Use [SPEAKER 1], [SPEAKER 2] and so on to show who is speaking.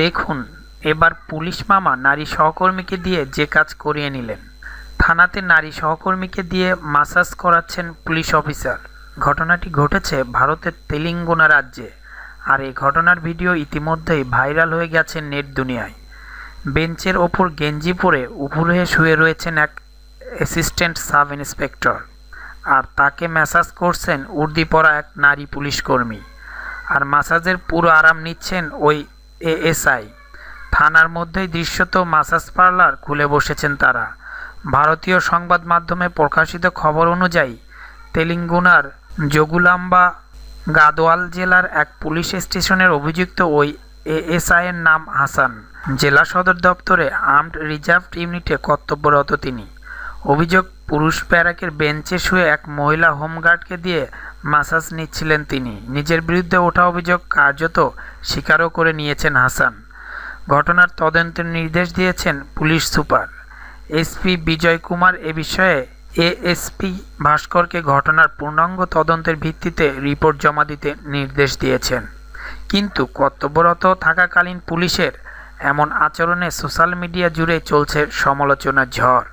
[SPEAKER 1] দেখুন এবার পুলিশ মামা নারী সহকর্মীকে দিয়ে যে কাজ করিয়ে নিলেন থানাতে নারী সহকর্মীকে দিয়ে মাসাজ করাচ্ছেন পুলিশ অফিসার ঘটনাটি ঘটেছে ভারতের তেলেঙ্গানা রাজ্যে আর এই ঘটনার ভিডিও ইতিমধ্যেই ভাইরাল হয়ে গেছে নেট দুনিয়ায় বেঞ্চের ওপর গেঞ্জি পরে উপর হয়ে শুয়ে রয়েছেন এক অ্যাসিস্ট্যান্ট সাব ইন্সপেক্টর আর তাকে ম্যাসাজ করছেন উর্দি পরা এক নারী পুলিশকর্মী আর মাসাজের পুরো আরাম নিচ্ছেন ওই এএসআই থানার মধ্যেই দৃশ্যত মাসাজ পার্লার খুলে বসেছেন তারা ভারতীয় সংবাদ মাধ্যমে প্রকাশিত খবর অনুযায়ী তেলেঙ্গুনার জগুলাম্বা গাদোয়াল জেলার এক পুলিশ স্টেশনের অভিযুক্ত ওই এএসআইয়ের নাম হাসান জেলা সদর দপ্তরে আর্মড রিজার্ভ ইউনিটে কর্তব্যরত তিনি অভিযোগ পুরুষ প্যারাকের বেঞ্চে শুয়ে এক মহিলা হোমগার্ডকে দিয়ে মাসাজ নিচ্ছিলেন তিনি নিজের বিরুদ্ধে ওঠা অভিযোগ কার্যত স্বীকারও করে নিয়েছেন হাসান ঘটনার তদন্তের নির্দেশ দিয়েছেন police super SP Bijay Kumar এ বিষয়ে এএসপি ভাস্করকে ঘটনার পূর্ণাঙ্গ তদন্তের ভিত্তিতে রিপোর্ট জমা দিতে নির্দেশ দিয়েছেন কিন্তু কর্তব্যরত থাকাকালীন পুলিশের এমন আচরণে সোশ্যাল মিডিয়া জুড়ে চলছে সমালোচনার ঝড়